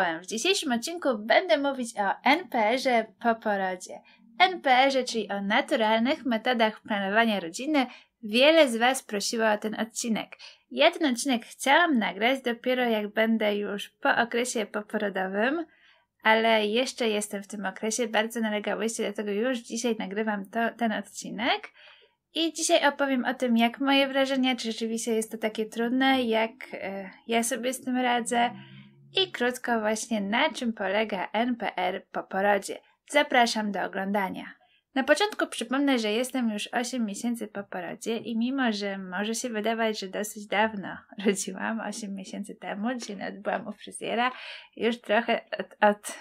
czołem. W dzisiejszym odcinku będę mówić o NPR-ze po porodzie. NPR-ze, czyli o naturalnych metodach planowania rodziny. Wiele z Was prosiło o ten odcinek. Ja ten odcinek chciałam nagrać dopiero jak będę już po okresie poporodowym, ale jeszcze jestem w tym okresie, bardzo nalegałyście, dlatego już dzisiaj nagrywam to, ten odcinek. I dzisiaj opowiem o tym, jak moje wrażenia, czy rzeczywiście jest to takie trudne, jak y, ja sobie z tym radzę i krótko właśnie na czym polega NPR po porodzie. Zapraszam do oglądania. Na początku przypomnę, że jestem już 8 miesięcy po porodzie i mimo, że może się wydawać, że dosyć dawno rodziłam, 8 miesięcy temu, czyli nawet byłam u fryzjera, już trochę od, od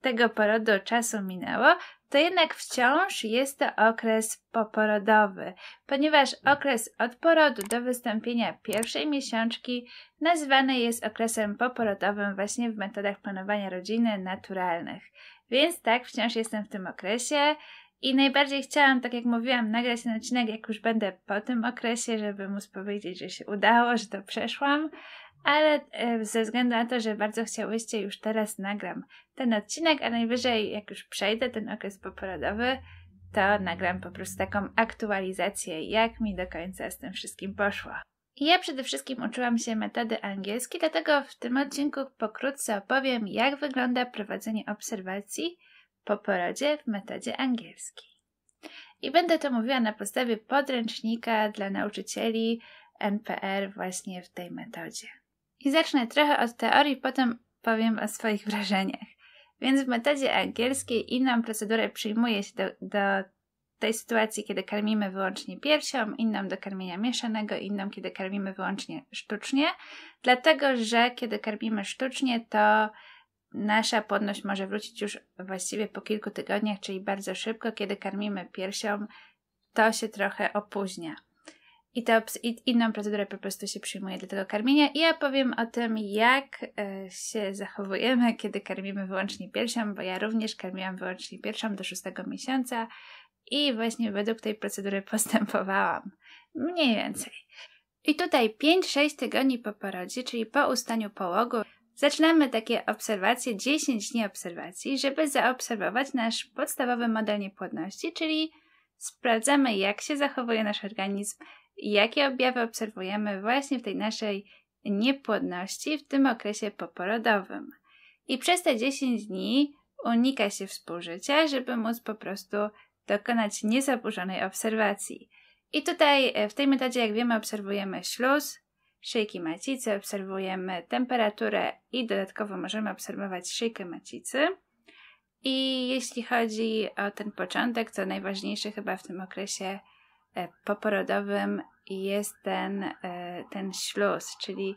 tego porodu czasu minęło, to jednak wciąż jest to okres poporodowy, ponieważ okres od porodu do wystąpienia pierwszej miesiączki nazywany jest okresem poporodowym właśnie w metodach planowania rodziny naturalnych. Więc tak, wciąż jestem w tym okresie. I najbardziej chciałam, tak jak mówiłam, nagrać ten odcinek, jak już będę po tym okresie, żeby móc powiedzieć, że się udało, że to przeszłam. Ale e, ze względu na to, że bardzo chciałyście, już teraz nagram ten odcinek, a najwyżej, jak już przejdę ten okres poporodowy, to nagram po prostu taką aktualizację, jak mi do końca z tym wszystkim poszło. Ja przede wszystkim uczyłam się metody angielskiej, dlatego w tym odcinku pokrótce opowiem, jak wygląda prowadzenie obserwacji po porodzie w metodzie angielskiej. I będę to mówiła na podstawie podręcznika dla nauczycieli NPR właśnie w tej metodzie. I zacznę trochę od teorii, potem powiem o swoich wrażeniach. Więc w metodzie angielskiej inną procedurę przyjmuje się do, do tej sytuacji, kiedy karmimy wyłącznie piersią, inną do karmienia mieszanego, inną kiedy karmimy wyłącznie sztucznie, dlatego że kiedy karmimy sztucznie, to Nasza płodność może wrócić już właściwie po kilku tygodniach, czyli bardzo szybko, kiedy karmimy piersią, to się trochę opóźnia. I, to, i inną procedurę po prostu się przyjmuje do tego karmienia. I ja powiem o tym, jak e, się zachowujemy, kiedy karmimy wyłącznie piersią, bo ja również karmiłam wyłącznie piersią do szóstego miesiąca i właśnie według tej procedury postępowałam. Mniej więcej. I tutaj 5-6 tygodni po porodzie, czyli po ustaniu połogu, Zaczynamy takie obserwacje, 10 dni obserwacji, żeby zaobserwować nasz podstawowy model niepłodności, czyli sprawdzamy, jak się zachowuje nasz organizm, jakie objawy obserwujemy właśnie w tej naszej niepłodności w tym okresie poporodowym. I przez te 10 dni unika się współżycia, żeby móc po prostu dokonać niezaburzonej obserwacji. I tutaj e, w tej metodzie, jak wiemy, obserwujemy śluz, szyjki macicy, obserwujemy temperaturę i dodatkowo możemy obserwować szyjkę macicy. I jeśli chodzi o ten początek, to najważniejszy chyba w tym okresie e, poporodowym jest ten, e, ten śluz, czyli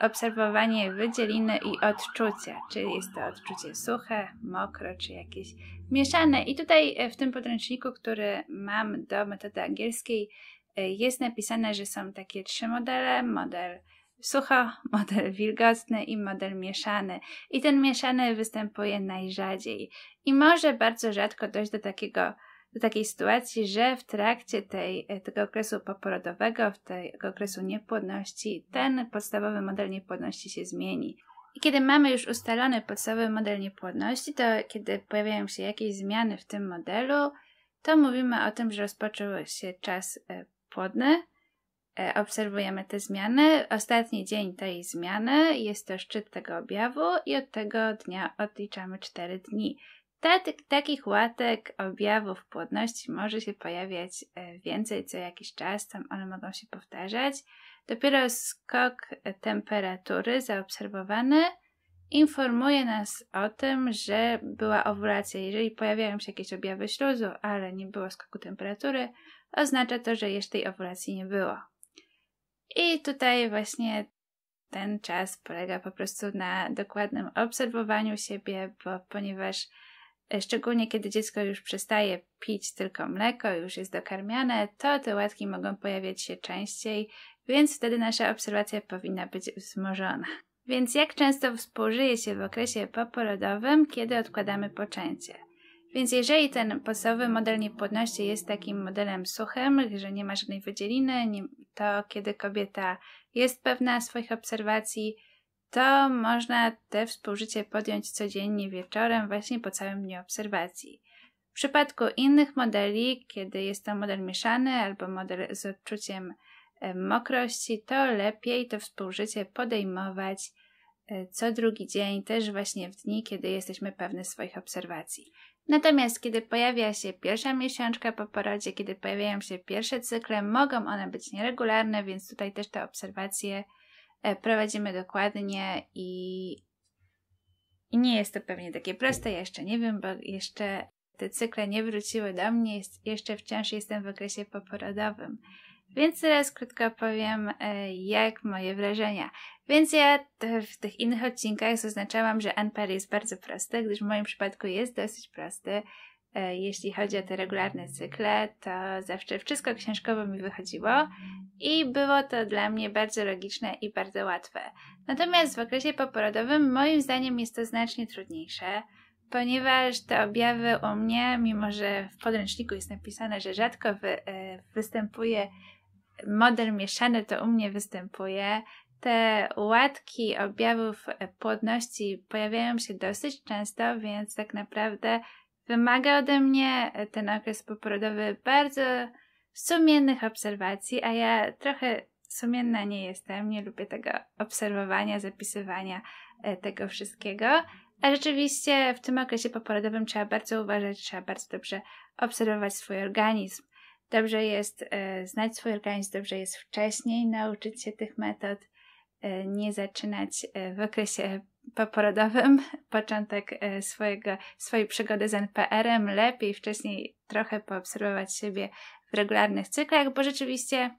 obserwowanie wydzieliny i odczucia, czyli jest to odczucie suche, mokro czy jakieś mieszane. I tutaj e, w tym podręczniku, który mam do metody angielskiej, E, jest napisane, że są takie trzy modele: model sucho, model wilgotny i model mieszany. I ten mieszany występuje najrzadziej. I może bardzo rzadko dojść do takiego do takiej sytuacji, że w trakcie tej, e, tego okresu poporodowego, w tego okresu niepłodności, ten podstawowy model niepłodności się zmieni. I kiedy mamy już ustalony podstawowy model niepłodności, to kiedy pojawiają się jakieś zmiany w tym modelu, to mówimy o tym, że rozpoczął się czas e, płodny. E, obserwujemy te zmiany. Ostatni dzień tej zmiany jest to szczyt tego objawu i od tego dnia odliczamy 4 dni. Tatyk, takich łatek objawów płodności może się pojawiać e, więcej co jakiś czas, tam one mogą się powtarzać. Dopiero skok temperatury zaobserwowany informuje nas o tym, że była owulacja. Jeżeli pojawiają się jakieś objawy śluzu, ale nie było skoku temperatury, oznacza to, że jeszcze tej owulacji nie było. I tutaj właśnie ten czas polega po prostu na dokładnym obserwowaniu siebie, bo ponieważ e, szczególnie kiedy dziecko już przestaje pić tylko mleko, już jest dokarmiane, to te łatki mogą pojawiać się częściej, więc wtedy nasza obserwacja powinna być wzmożona. Więc jak często współżyje się w okresie poporodowym, kiedy odkładamy poczęcie? Więc jeżeli ten podstawowy model niepłodności jest takim modelem suchym, że nie ma żadnej wydzieliny, nie, to kiedy kobieta jest pewna swoich obserwacji, to można te współżycie podjąć codziennie wieczorem, właśnie po całym dniu obserwacji. W przypadku innych modeli, kiedy jest to model mieszany albo model z odczuciem E, mokrości, to lepiej to współżycie podejmować e, co drugi dzień, też właśnie w dni, kiedy jesteśmy pewni swoich obserwacji. Natomiast kiedy pojawia się pierwsza miesiączka po porodzie, kiedy pojawiają się pierwsze cykle, mogą one być nieregularne, więc tutaj też te obserwacje e, prowadzimy dokładnie i, i nie jest to pewnie takie proste. Ja jeszcze nie wiem, bo jeszcze te cykle nie wróciły do mnie, jeszcze wciąż jestem w okresie poporodowym. Więc teraz krótko powiem, e, jak moje wrażenia. Więc ja w tych innych odcinkach zaznaczałam, że unpar jest bardzo prosty, gdyż w moim przypadku jest dosyć prosty. E, jeśli chodzi o te regularne cykle, to zawsze wszystko książkowo mi wychodziło i było to dla mnie bardzo logiczne i bardzo łatwe. Natomiast w okresie poporodowym moim zdaniem jest to znacznie trudniejsze ponieważ te objawy u mnie, mimo że w podręczniku jest napisane, że rzadko wy, y, występuje model mieszany to u mnie występuje. Te łatki objawów płodności pojawiają się dosyć często, więc tak naprawdę wymaga ode mnie ten okres poporodowy bardzo sumiennych obserwacji, a ja trochę sumienna nie jestem, nie lubię tego obserwowania, zapisywania e, tego wszystkiego. A rzeczywiście w tym okresie poporodowym trzeba bardzo uważać, trzeba bardzo dobrze obserwować swój organizm. Dobrze jest e, znać swój organizm, dobrze jest wcześniej nauczyć się tych metod, e, nie zaczynać e, w okresie poporodowym początek swojego, swojej przygody z NPR-em. Lepiej wcześniej trochę poobserwować siebie w regularnych cyklach, bo rzeczywiście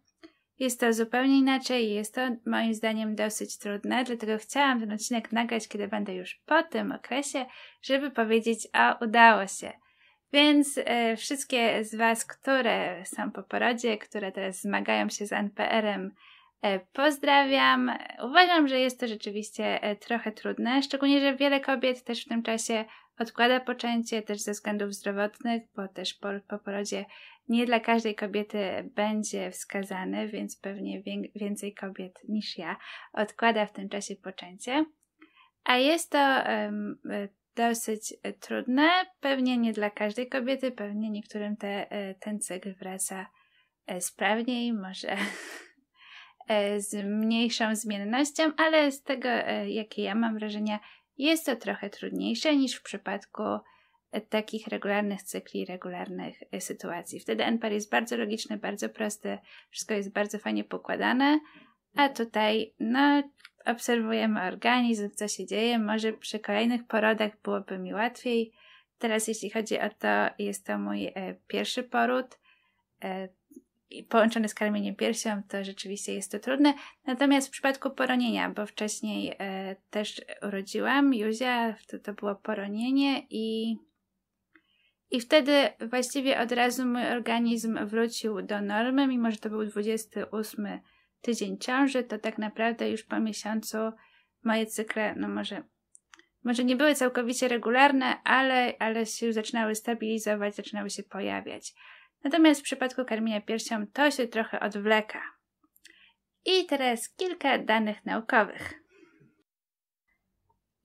jest to zupełnie inaczej i jest to moim zdaniem dosyć trudne, dlatego chciałam ten odcinek nagrać, kiedy będę już po tym okresie, żeby powiedzieć, a udało się. Więc e, wszystkie z Was, które są po porodzie, które teraz zmagają się z NPR-em, e, pozdrawiam. Uważam, że jest to rzeczywiście e, trochę trudne, szczególnie, że wiele kobiet też w tym czasie odkłada poczęcie też ze względów zdrowotnych, bo też po, po porodzie nie dla każdej kobiety będzie wskazany, więc pewnie więcej kobiet niż ja odkłada w tym czasie poczęcie. A jest to e, dosyć e, trudne. Pewnie nie dla każdej kobiety, pewnie niektórym te, e, ten cykl wraca e, sprawniej, może z mniejszą zmiennością, ale z tego, jakie ja mam wrażenia, jest to trochę trudniejsze niż w przypadku takich regularnych cykli, regularnych sytuacji. Wtedy NPR jest bardzo logiczny, bardzo prosty, wszystko jest bardzo fajnie pokładane, a tutaj, no, obserwujemy organizm, co się dzieje. Może przy kolejnych porodach byłoby mi łatwiej. Teraz, jeśli chodzi o to, jest to mój e, pierwszy poród. E, połączony z karmieniem piersią, to rzeczywiście jest to trudne. Natomiast w przypadku poronienia, bo wcześniej e, też urodziłam Józia, to, to było poronienie i, i wtedy właściwie od razu mój organizm wrócił do normy, mimo że to był 28 tydzień ciąży, to tak naprawdę już po miesiącu moje cykle, no może, może nie były całkowicie regularne, ale, ale się zaczynały stabilizować, zaczynały się pojawiać. Natomiast w przypadku karmienia piersią to się trochę odwleka. I teraz kilka danych naukowych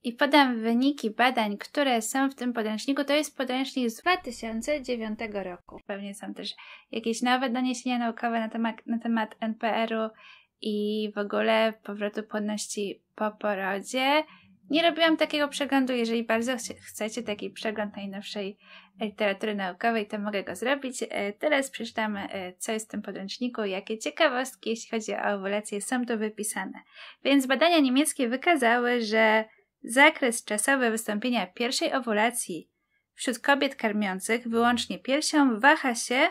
i podam wyniki badań, które są w tym podręczniku. To jest podręcznik z 2009 roku. Pewnie są też jakieś nowe doniesienia naukowe na temat, na temat NPR-u i w ogóle powrotu płodności po porodzie. Nie robiłam takiego przeglądu. Jeżeli bardzo chcecie taki przegląd najnowszej literatury naukowej, to mogę go zrobić. E, teraz przeczytam, e, co jest w tym podręczniku, jakie ciekawostki, jeśli chodzi o owulację, są tu wypisane. Więc badania niemieckie wykazały, że Zakres czasowy wystąpienia pierwszej owulacji wśród kobiet karmiących wyłącznie piersią waha się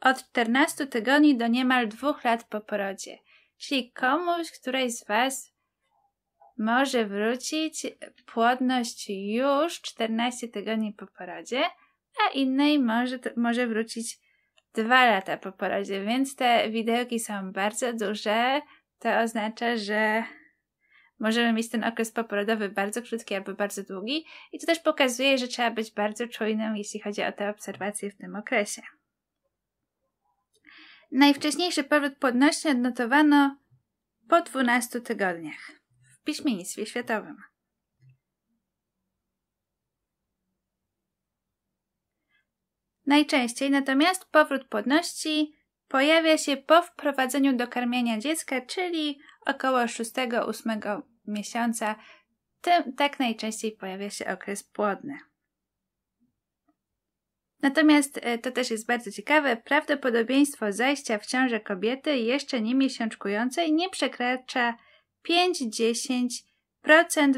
od 14 tygodni do niemal 2 lat po porodzie. Czyli komuś, której z Was może wrócić płodność już 14 tygodni po porodzie, a innej może, może wrócić 2 lata po porodzie, więc te widełki są bardzo duże. To oznacza, że możemy mieć ten okres poporodowy bardzo krótki albo bardzo długi, i to też pokazuje, że trzeba być bardzo czujnym, jeśli chodzi o te obserwacje w tym okresie. Najwcześniejszy powrót płodności odnotowano po 12 tygodniach w piśmiennictwie światowym. Najczęściej natomiast powrót płodności pojawia się po wprowadzeniu do karmienia dziecka, czyli około 6-8 miesiąca, tym tak najczęściej pojawia się okres płodny. Natomiast e, to też jest bardzo ciekawe, prawdopodobieństwo zajścia w ciążę kobiety jeszcze nie miesiączkującej nie przekracza 5-10%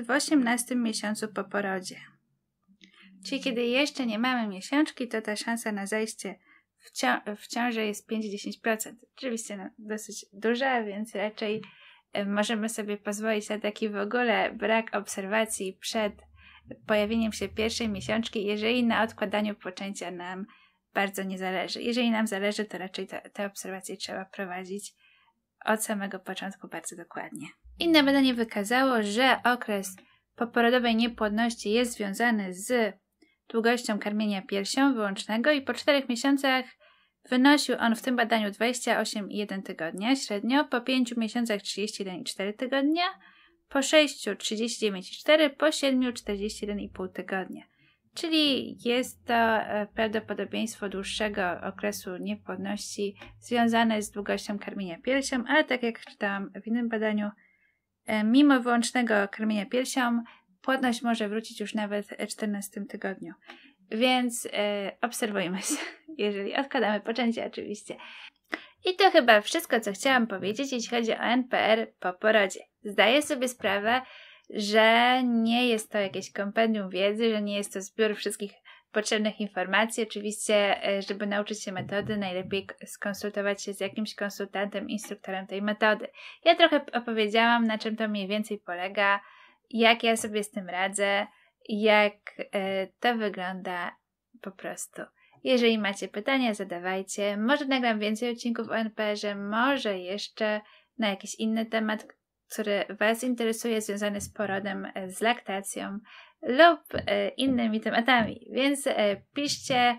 w 18 miesiącu po porodzie. Czyli kiedy jeszcze nie mamy miesiączki, to ta szansa na zajście w, ciąży jest 5-10%. Oczywiście no, dosyć duża, więc raczej możemy sobie pozwolić na taki w ogóle brak obserwacji przed pojawieniem się pierwszej miesiączki, jeżeli na odkładaniu poczęcia nam bardzo nie zależy. Jeżeli nam zależy, to raczej te, te obserwacje trzeba prowadzić od samego początku bardzo dokładnie. Inne badanie wykazało, że okres poporodowej niepłodności jest związany z długością karmienia piersią wyłącznego i po czterech miesiącach Wynosił on w tym badaniu 28,1 tygodnia średnio, po 5 miesiącach 31,4 tygodnia, po 6 39,4, po 7 41,5 tygodnia. Czyli jest to e, prawdopodobieństwo dłuższego okresu niepłodności związane z długością karmienia piersią, ale tak jak czytałam w innym badaniu, e, mimo wyłącznego karmienia piersią, płodność może wrócić już nawet w 14 tygodniu. Więc e, obserwujmy się jeżeli odkładamy poczęcie oczywiście. I to chyba wszystko, co chciałam powiedzieć, jeśli chodzi o NPR po porodzie. Zdaję sobie sprawę, że nie jest to jakieś kompendium wiedzy, że nie jest to zbiór wszystkich potrzebnych informacji. Oczywiście, e, żeby nauczyć się metody, najlepiej skonsultować się z jakimś konsultantem, instruktorem tej metody. Ja trochę opowiedziałam, na czym to mniej więcej polega, jak ja sobie z tym radzę, jak e, to wygląda po prostu. Jeżeli macie pytania, zadawajcie. Może nagram więcej odcinków o NPR-ze, może jeszcze na jakiś inny temat, który Was interesuje, związany z porodem, z laktacją lub e, innymi tematami. Więc e, piszcie,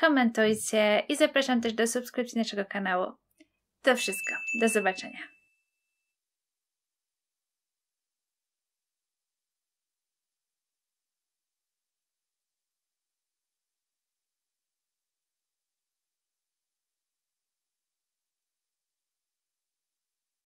komentujcie i zapraszam też do subskrypcji naszego kanału. To wszystko. Do zobaczenia.